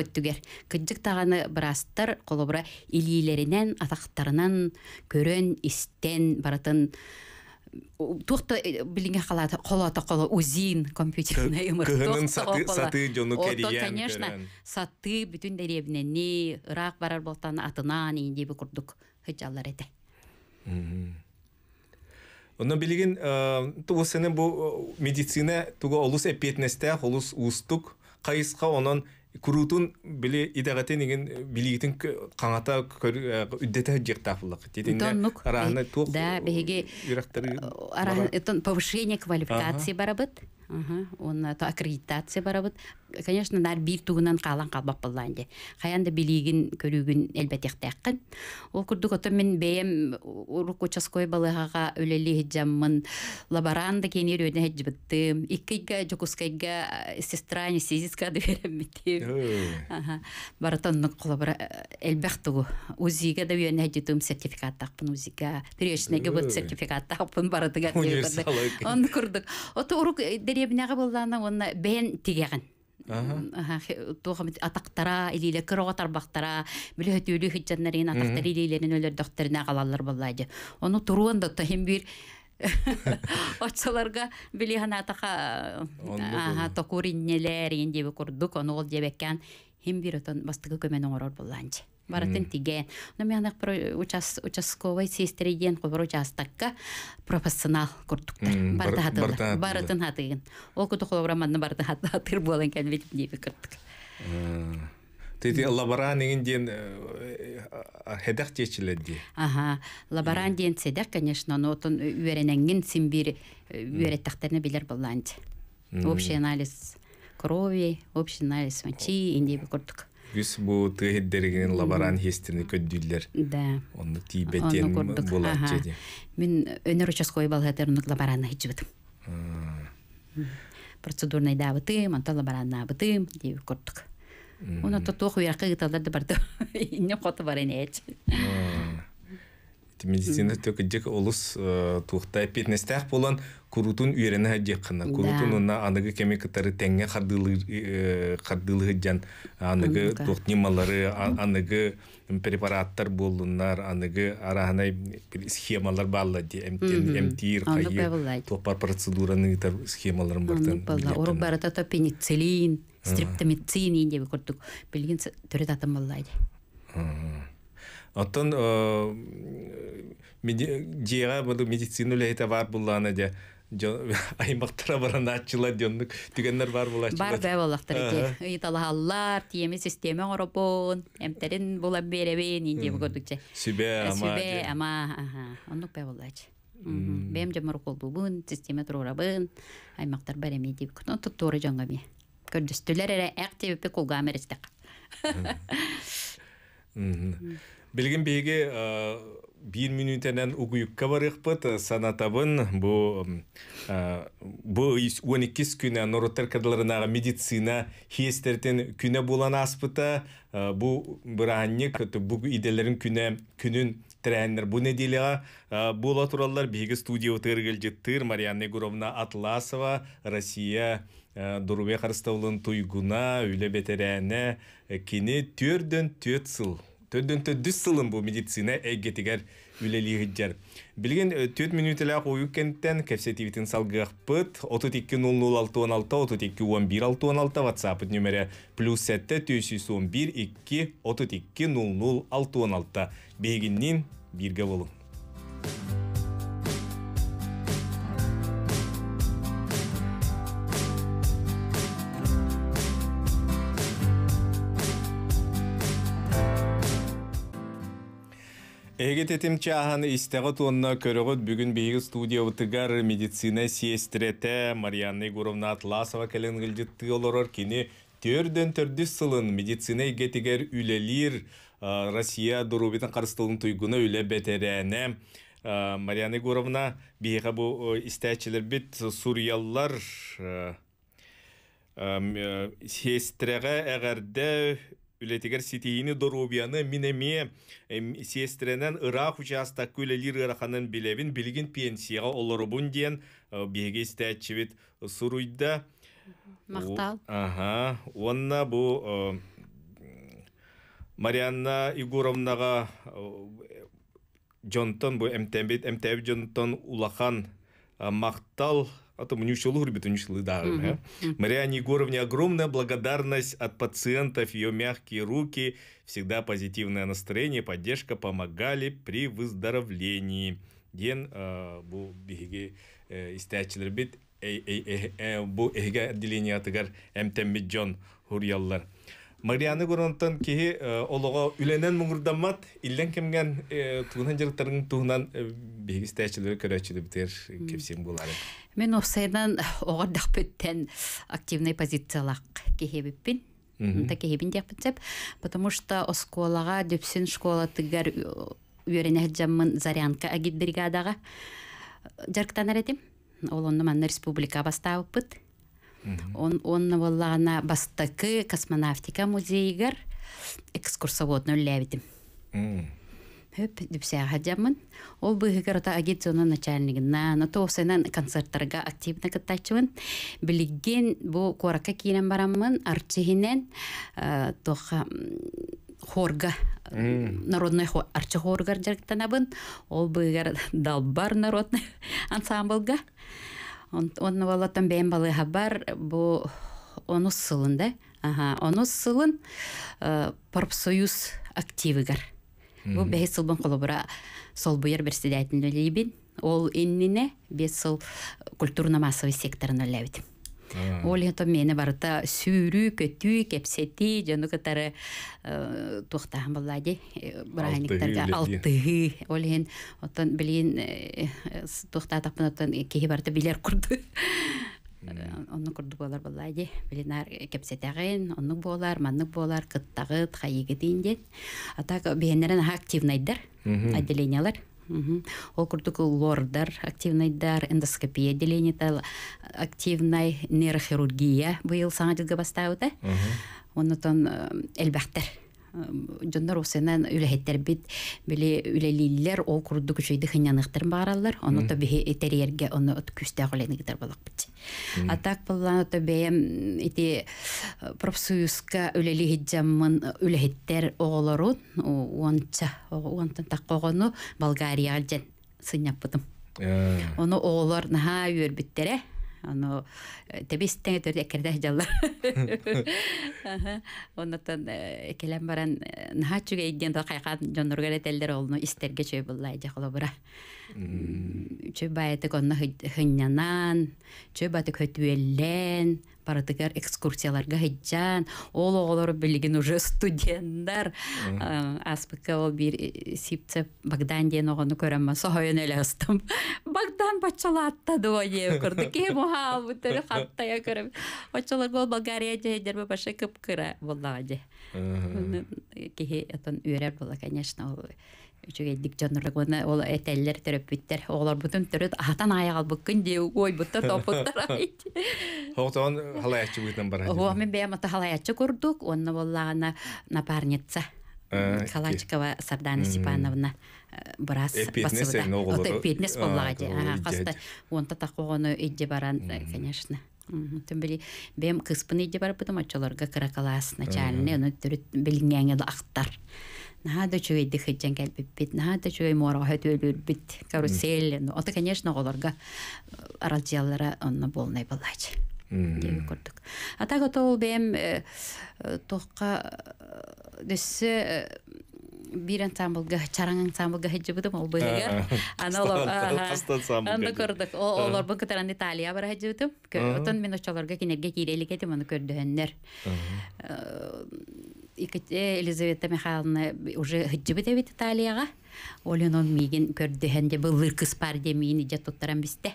көттігер. Кыджық тағаны бірастар қолыбыра илилерінен, атақтарынан, көрін, истен баратын тухта билиңе халата холата холо узин компьютерный ымыр кыһынын саты саты жону кериян конечно саты бүтүн барар болтан атынан индеби курдук хыжаллар эте медицина туга олус эпетнесте олус устук кайыска онон курутун биле идагатен иген э, билигитин каңата үддете жектафлык тетиннук араны тук да беге э, повышение квалификации барабыт оны э, то аккредитация барабыт конечно нар бир тугунан каалан калбап буллаан же каян да билигин көрүүгүн элбетехтеаккын ол курдук ото мен бэйэм урук участкой балыгага өлели жаммын лаборан да кенер өне хиджбыттым иккига жокускайга э, сестра не сизиска да береммитим баратоннун колобра э, элбех тугу узига да өне хиджитум сертификат такпын узига пречнеге бут сертификат такпын баратыга он курдук ото урук билебинэҕи онна уонна бэйэн тигэгэн атақтара илиле кыроо тарбактара биле хөтүүлүү хиджаннарин атактар илилерин өлөрдөхтерине калаллар буллаайды ону туруон да тохим бир Отсаларга били хана атаха токуриннелер индеби курдук ону ол жебеккен хим бир отон бастыгы көмен оңорор буллаанчы баратын тиге. Но мен участковый сестриден кобро жастакка профессионал курдуктар. Барды хатылар. Баратын хатыгын. Ол куту холограмманы барды хатыр болын кен бетіп дейбі кырдык. Тете лаборан деген ден хедақ течілен де. Аха, лаборан деген седақ, конечно, но отын үйерененген симбир үйереттақтарына білер боланды. Общий анализ крови, общий анализ мочи, индей бі күс бу тыһиддерген лабаран хестерни көддүллер. Да. оны тибетен булат жеди. Мен өнөр участкой балгатер нут лабаран хичбит. Процедурный давыты, монта лабаранна давыты деп көрдүк. Оны тотох уяққа гыталдар да барды. ине қоты бар энеч. медицина только дик олус тухта петнестах болан курутун үйрене хаджек кына курутун уна аныгы кеме тенге теңге хардылы хардылы жан тухни малары анага препараттар болунар анага араханай схемалар балла ди эмтир кайы топар процедураны тар схемаларын бартын орок барата то пенициллин стриптомицин деп көрдүк билген төрөт атам Оттон жиэға бұды медицина үләйті бар бұлланы же аймактара баран атчылар диондук түгеннер бар була бар да болактар ити ыталахаллар тиеми система оропон эмтерин була беребин инде көрдүкче сүбе ама сүбе ама оннук бе булач бем жамар колдубун система турурабын аймактар береми деп күн туттууру жоңго ми көрдүстүлер эре эк тебеппи кулга мерестек Білген бейге бир минутенен угуюкка барыхпыт санатабын бу бу 12 күнә норотер кадрларынагы медицина хиестертен күнә булан аспыта бу бранник бу иделерин күнә күнүн тренер бу неделя була тураллар биге студия утыргыл жеттир Марианна Егоровна Атласова Россия Дурубе Харстаулын туйгуна үле бетерәне кини төрдөн төт сыл Төдөнтө дүс сылым бу медицина эгетигер үлелигиджер. Билген отуз минутлык он бир алты он алты WhatsApp нөмірі. плюс 7 алты он алты бегиннин бирге болуң. Егететим чахан истеға туынна көрігіт бүгін бейгі студия ұтығар медицина сестрете Марьяна Егоровна Атласова кәлін ғылжытты оларар кені төрден төрді сылын медицина егетігер үлелір Россия дұрубетін қарыстылың тұйгына үле бетерене Марьяна Егоровна бейға бұ істәчілер біт суриялар сестреға әғәрді үлетигер ситиини дорубияны минеме э, сестренен ырах участок күлелир ыраханын билевин билигин пенсияга бұн дейін э, беге истечивит суруйда Мақтал. ага онна бұ э, марианна Игоровнаға жонтон бу эмтебит эмтебит жонтон улахан мақтал а там уничтолур да. Мариане Егоровне огромная благодарность от пациентов, ее мягкие руки, всегда позитивное настроение, поддержка помогали при выздоровлении. Ден бу биге истәчләр бу эге отделение атыгар эмтеммиджон хурьяллар. Марианы Гуронтон киһи олого үленен муңурдаммат, иллен кемген тугунан жылтарын тугунан бегистәчләр көрәчиле битер кепсен булар. Мен офсайдан огардак беттен активный позициялак киһи биппин. Та киһи бин дип потому что осколага дөпсен школа тигәр үрәнә җаммын зарянка агит бригадага. Жарктан әретим. Олонны республика бастабыт он он воллана бастакы космонавтика музейгер экскурсовод нөлләбитим хөп дипсәгә җамын ол быгыр та агитсионы начальнигына но тосынан концерттарга активно каттачвын Білген бұл қорақа кинен барамын арчыгинен э, тоха хорга э, народный арчы хоргар жарктанабын ол быгыр далбар народный ансамбльга онна волотон бен балыга бар бу онус сылын да ага онус сылын э, профсоюз активыгар бу бес сылбын колобура сол буер председатель либин ол иннине бес сыл массовый секторын лебит Ол мені барыта сүйрі, көтті, кепсеті, жөні кітары э, тұқтағын болады. Э, Бұраниктарға алтығы. Ол ен, отын білейін э, тұқтатақ бұнатын кейі барыта билер құрды. Оның құрды болар болады. Білінар кепсетәғын, оның болар, манны болар, кыттағы, тхайығы дейінден. Атақ бейінерін активнайдар, отделениялар. Ол күрдік лордар дар эндоскопия деление тал нейрохирургия быйыл саңа жылғы бастауыда. Онытон э, жоннор усынан бит били үлэлиллер ол курду күчөйдү хынянықтар оны то бихи итериерге оны от күстэ холенигдер балакпыт а так буллан то бем ити э, профсоюзка үлэлиһиджаммын э, үлэһеттер оголорун уонча уонтан болгария болгарияга жен сыньяппытым э. оны оголор наха Оно тебестен өтөр экерде жаллар. Оннатан экелем баран нахачуга идден да кайкан жонурга ретелдер олну истерге чөй буллай чөйба әтек онна хыннянан, чөйба әтек хөтүеллән, парадыгар экскурсияларга хыджан, ол олар білген уже студенттар, аспыка ол бір э, э, сипце Богдан ден оғаны көрем ма, соғайын әлі астым. «Багдан бачала атта дуа не ке муға алып өтірі хатта я көрем. Ачалар ол Болгария жәйдер ма башы көп кыра, болдаға жәй. Кеге өтін өрер конечно, үчүгейдик жоноргуна ол этеллер төрөппүттер олар бутун төрөт атан аялбыккын ой ойбутта топуттар айт хоктон халаячы бар бара о мен беямата халаячы курдук онна боллагана напарница э, калачкова сардана степановна э, бырас басыбыда петнес боллагади каста онта такогону эдде баран э, конечно Тем били бем кыспын иде бар бутам очолорга кыракалас начальный, оны түрүт билингәңе актар. Надо чего иди хоть бит кель надо чего ему рога бит. улюбит пипит, карусель. Ну, а то конечно голорга разделера он на был балач. А так вот у бем э, э, тохка э, десе бир ансамбл га чаранг ансамбл ол бэйгэ ана ол анда көрдүк ол ол бүгүн италия бар хеджи бутам отон мен очолорга кинерге кирели кетим аны көрдүгөндөр Елизавета Михайловна э, уже хыджыбыт эбит Италияға. Олен он миген де бұл лыркыс партия миген ижат тоттаран бісті.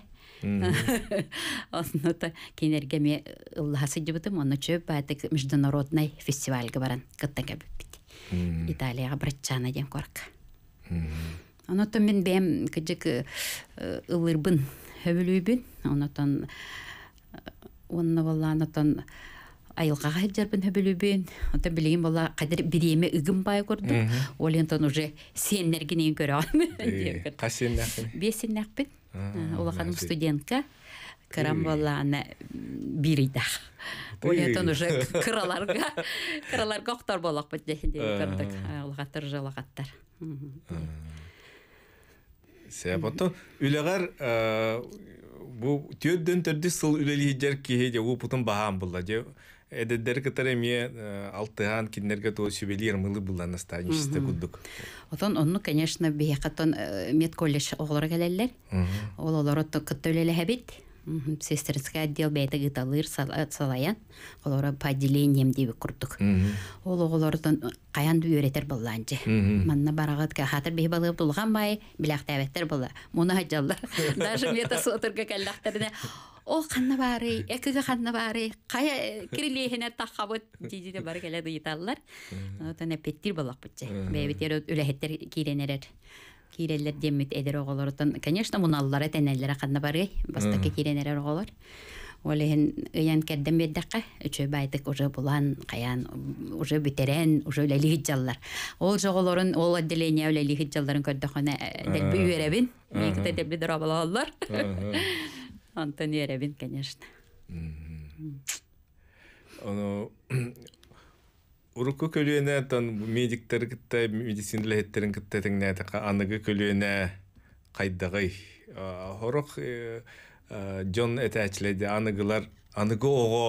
Онната кенерге ме ыллахасы жыбытым, оны чөп международный фестивальге баран кыттан кәбіппіт. Италияға братчана ден корка. Онотон мен бәм кыжык э, э, ылырбын, айылкаға жарбын хөбүлүбүн онтон билигин болла кадир бириеме ыгым бай көрдүк ол ентон уже сиэннергинен көрө алам бесиннакпин улаханым студентка кырам болла ана биридах ол ентон уже кыраларга кыраларга октор болокпут көрдүк улахаттар уже улахаттар Себото үләгәр бу бұл төрдә сыл сұл җир киһе дә бутын баһам булды. Эде дер кетере ме э, алтыган киндерге туу сүбелер мылы булган настаничтык булдук. Отан онну, конечно, бехатан э, мед коллеж оглор келелер. Ол олор отту кеттөлеле хабит. Сестрыска отдел бейте гыталыр салаян. Олара падилением деп курдук. Ол оглордан каян дүй өретер болланжы. Манна барагат ке хатыр бей балып тулган бай, билак тавэттер бола. Муну хаҗалла. Даже мета сотырга келдик о ханнабаары экиге ханнабаары кая э, кирилиэхине таххабыт диди де бар келе дыйталлар отон эппеттир балакбыт же бэбитер үлэхеттер киренерер киреллер деммит эдер оголор отон конечно муналлара тенеллере ханнабаары бастакка киренерер оголор Олеген ыян кердем беддаққа үчө байтык уже булан каян уже бүтерен уже үлелихит жаллар. Ол жоголорун ол отделение үлелихит жалларын көрдөкөне э, дәлби үйеребин. Мекте дәбле дөрабалалар. Антон Еревин, конечно. Оно Урукку көлүйіне тон медиктер кітті, медицинлі хеттерін кітті тіңіне тіқа аныгы көлүйіне қайдағай. Хорық э, Джон әтәчіледі аныгылар, аныгы оғо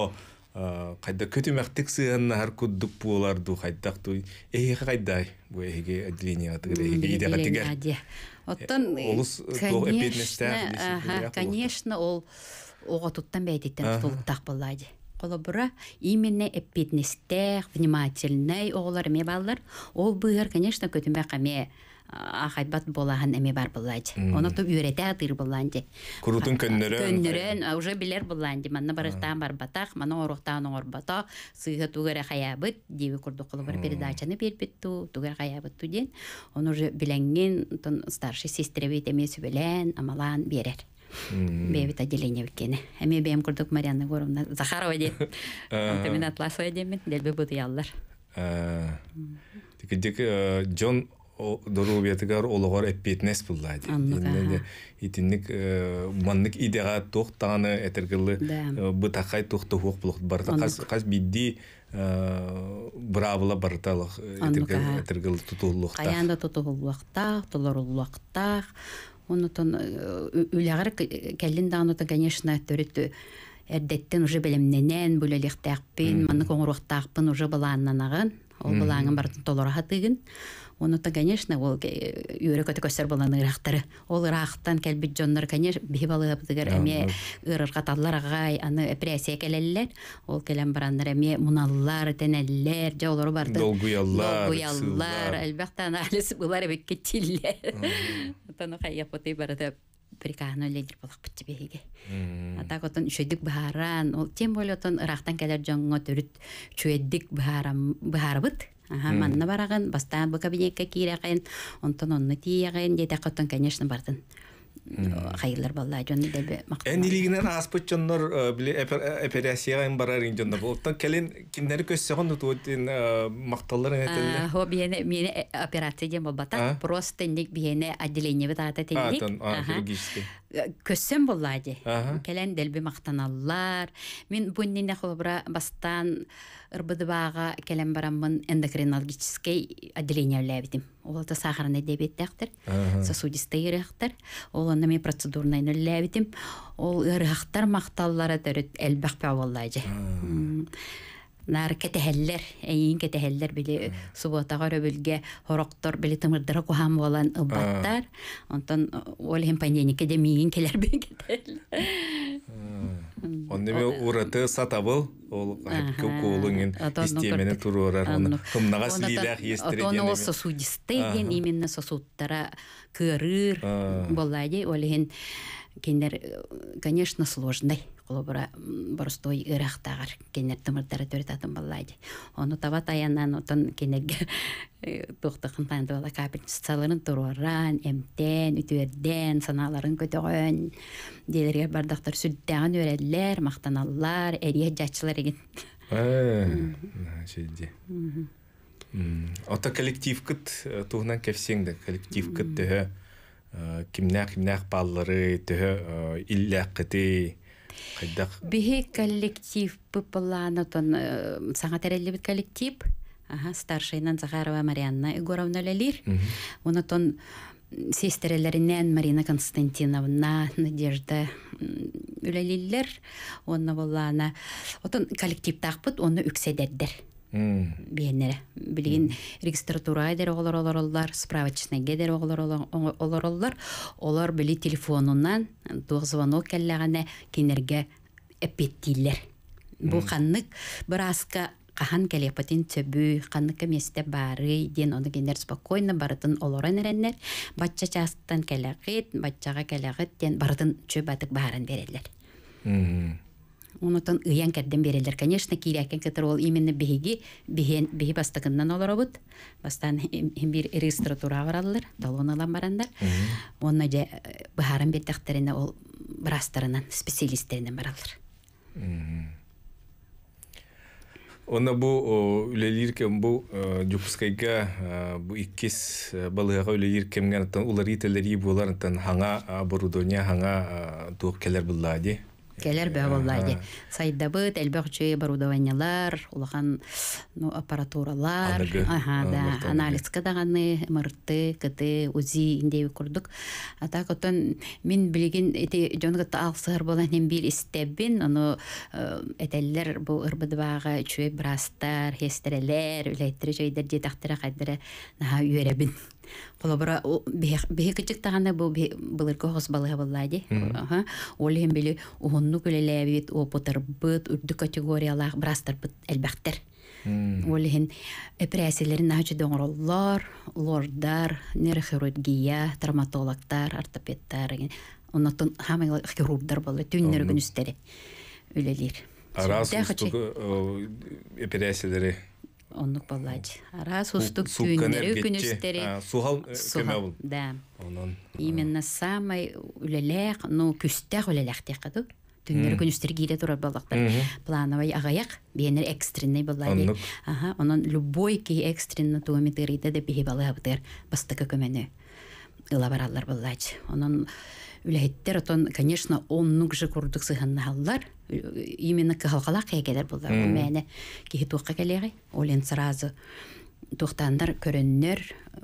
қайда хайда көтүмәктик сыаннар куддук пууларду хайдак туй эхи хайдай бу эхиге отделение атыгыр эхиге иде хатигер оттон э, э, олус э, конечно ол ого туттан бәйтеттен тултак буллайды колобура именно эппетнестер внимательный оголар ме баллар ол быыр конечно көтүмәк ме ахайбат болаһан эми бар буллач. Оны то үйрәтә атыр булланди. Курутун көннөрө. Көннөрө уже билер булланди. Манна барыктан бар батак, мана орохтан ор бата, сыйга тугара хаябыт диби курдук кылып бер передачаны берпетту, тугара хаябыт туден. Оны уже биләнгән тон старший сестре бит эмесе амалан берер. Бебит отделение викене. Эми бем курдук Марианна Горовна Захарова ди. Э. Мен атласой демет, делбе буду яллар. Э. Тик дик э, Джон дуру бетигар ологор эппетнес буллайды. Инде итинник манник идега тохтаны этергилы бытакай тохты хук булук барда кас кас бидди бравла барталык этергил этергил тутуллукта. Аянда тутуллукта, тулоруллукта. Онутон үлягар келин данутон конечно төрөт эрдеттен уже белемненен бүлелектәкпин, манны коңруктакпин уже баланнанагын, ол балаңын бартын толора хатыгын онута конечно ол э, үйрөкөтө көстөр болан ырахтары ол ырахтан кэлбит жоннор конечно бихибалыабдыгар эме ырырга таллар агай аны эпрессия келеллер ол келен бараннар эме муналлар тенеллер же барды долгуяллар долгуяллар элбахта анализ бұлар эбекке тиллер атаны кайяпоты баратып прикану лидер болох бит биге. Ата готон үшөдүк бааран, ол тем более отон ырахтан келер жоңго төрүт чөйдик баарам баарбыт. Ага, манна бараган, бастан э, э, бу кабинетке киреген, онтон онны тиеген, дете қоттон, конечно, бардын. Хайылар балла, жонны дебе мақтан. Әнилігінен аспыт жоннор біле операцияғын барар ин жоннор. Оттан келен кимдері көссеғын ұтуыдын э, мақталарын әтілді? Хо, бейіне, мені операция дем болбатат. Просто нек бейіне отделение бітағата тендік. А, тон, хирургический көссөм буллади келен делби мактаналлар мен буннине холбура бастан ырбыдыбаага келен бараммын эндокринологический отделение үлэбитим олата сахарный диабеттеактер сосудистый ырыактар оланы мен процедурный үлэбитим ол ырыактар макталлара төрөт пе буллади нар кетеһеллер, эйин кетеһеллер биле субатага рөбөлгө хороктор биле тымырдыра кухам болан ыбаттар. Онтон ол хем пандемия академиян келер бен кетел. Онне ураты урат сатабыл, ол хэпке колунин системени туруурар аны. Тымнага силидах естреген. Он осы судисты ген именно сосуттара кырыр болади, ол хен кендер, э, конечно, сложный. Олобора борстой ырахтагар кенер тымырдары төрт атын Оны таба таяннан отон кенеге э, тохтахын панды бала капит социаларын эмтен, саналарын көтөгөн, делерге бардақтар сүрдәгән өрәлләр, мактаналлар, әрия жачылар еген. Шелде. Э, э, Ота коллектив кыт туһунан кевсеңде коллектив кыт төһө кимнәк-кимнәк баллары төһө илләк Бе коллектив пыпыланытын э, саңа бит коллектив. Ага, старшайынан Захарова Марианна Егоровна ләлир. Унытын сестрелерінен Марина Константиновна, Надежда үләлиллер, онны боллана. Отын коллектив тақпыт, оны үкседердер биһеннере билигин регистратура дер олар олороллар справочныйге дер олар олороллар олар били телефонунан туох звонок келлегене кинерге эппеттииллер бу ханнык бир аска кахан келепатин төбү ханныкы месте бары ден оны кендер спокойно барытын олорон эреннер батча частан келегит батчага келегит ден барытын чөп барын баарын берелер Онутон ыйан кәрден берелер. Конечно, кирәккен кетер ол именно биһиги, биһен биһи бастыгыннан олоробут. Бастан бир регистратура баралар, талон алам барандар. Онна же э, бахарын беттектерине ол брастарынан, специалисттеринен баралар. Онна бу үлелиркем бу жупускайга э, э, бу иккис балыга үлелиркемген улар ителери булардан хаңа бурудоня хаңа туып келер буллади. Келер бә болады. иде. Сайда бит ну аппаратуралар, аха да, анализ кадаганы, МРТ, КТ, УЗИ инде күрдек. Ата котан мен билеген эти җонга тал сыр болан һәм бил истәбен, аны әтәлләр э, бу ырбыдвага чөй брастар, хестереләр, үләйтер җөйдер дә тахтыра холобора бехекичек таганда бу былыркы хос балыга буллади ага ол хем били уһонну көлелебит опотар быт үрдү категориялах брастар быт элбахтер ол хен эпресилерин нахчы доңроллор лордар нейрохирургия травматологтар ортопедтар оннотон хамы хирургдар болду түннөргүн үстери үлелер Арас үстүгү оннук боллач ара сустук түүннери күнүстери сухал көмө бул да именно самый үлелек ну күстэх үлелек текаду түңнөр күнүстер кире турар баллактар плановый агаяк бенер экстренный болла ди ага онон любой ки экстренно туомитыриде де бихибалабытыр бастыкы көмөнү ылабараллар боллач онон үләйттер отон, конечно, он нук же курдук сыгынна Именно кахалкала кайгедер булдар. Бу мәне кихи туққа келеге, олен сразу тухтандар көрөннөр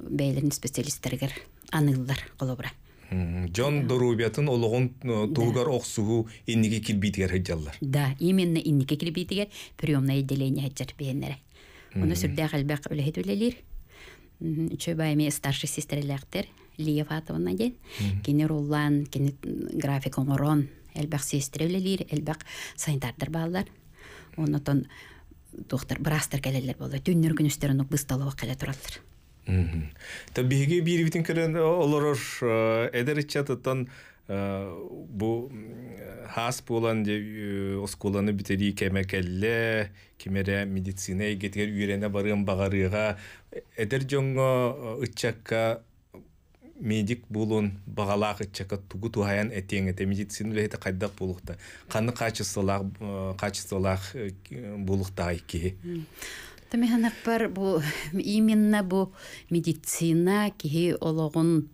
бәйлерин специалисттергер анылдар колобра. жон Дорубятын олоғын туғығар оқсуғу иннеге килбитігер хыджаллар. Да, именно иннеге килбитігер приемное отделение хыджар бейінлері. Оны сүрдәғілбәқ үләйт үләлер. Чөбайме старший сестреләқтер, Лиеватовна ден, генерулан, руллан, график оңырон, әлбәк сестрелелер, әлбәк санитардар балдар. Онытон доктор брастар кәлелер болды. Түннер күн үстерін бысталуы кәле тұралдыр. Табиғи бір бітін кірін олырыр э, әдір чатыттан э, бұ э, хас болан де осколаны бітері кәмәкәлі, кемере медицина егетігер үйрене барығын бағарыға, әдір жоңғы ұтчаққа медик булун бағалақ чака тугу тухаян этеңете медицина лехте кайдак булукта каны качестволах э, качестволах э, булукта ики Тамиханак бар бу именно бу медицина кихи ологун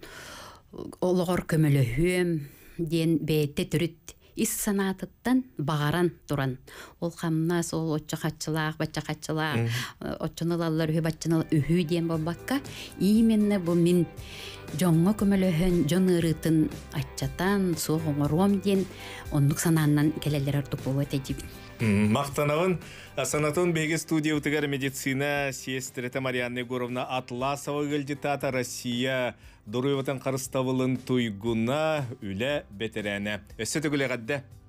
ологор көмөлөһүөм ден бейте түрүт ис санаатыттан бағаран туран ол хамнас ол отча хатчылаах бача хатчылаах э, отчуналаллар үһү баччанал үһү ден болбакка именно бу мин жоңго көмөлөһөн жон ырытын айтчатан суох оңоруом диэн оннук санааннан келелер ордук болуэт эдибин мактанабын санатон беге студия медицина сестрета марианна егоровна атласова гэлдитата россия дуруеватан карыставылын туйгуна үле бетерене өссө түгіле гадде